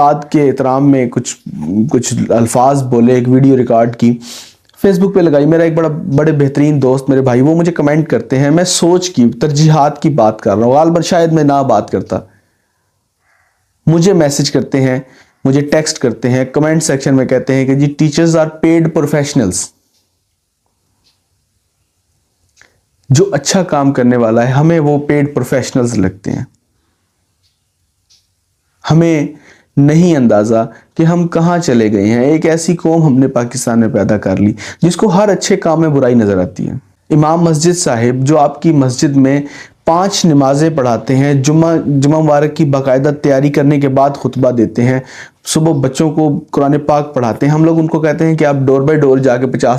उस्ताद के एहतराम में कुछ कुछ अल्फाज बोले एक वीडियो रिकॉर्ड की फेसबुक पे लगाई मेरा एक बड़ा बड़े बेहतरीन दोस्त मेरे भाई वो मुझे कमेंट करते हैं मैं सोच की तरजीहत की बात कर रहा हूँ गालबन शायद मैं ना बात करता मुझे मैसेज करते हैं मुझे टेक्स्ट करते हैं कमेंट सेक्शन में कहते हैं कि जी टीचर्स आर पेड प्रोफेशनल्स जो अच्छा काम करने वाला है हमें वो पेड प्रोफेशनल्स लगते हैं हमें नहीं अंदाज़ा कि हम कहाँ चले गए हैं एक ऐसी कौम हमने पाकिस्तान में पैदा कर ली जिसको हर अच्छे काम में बुराई नज़र आती है इमाम मस्जिद साहिब जो आपकी मस्जिद में पांच नमाजें पढ़ाते हैं जुम्मा जुम्मा मुबारक की बाकायदा तैयारी करने के बाद खुतबा देते हैं सुबह बच्चों को कुरान पाक पढ़ाते हैं हम लोग उनको कहते हैं कि आप डोर बाय डोर जाके पचास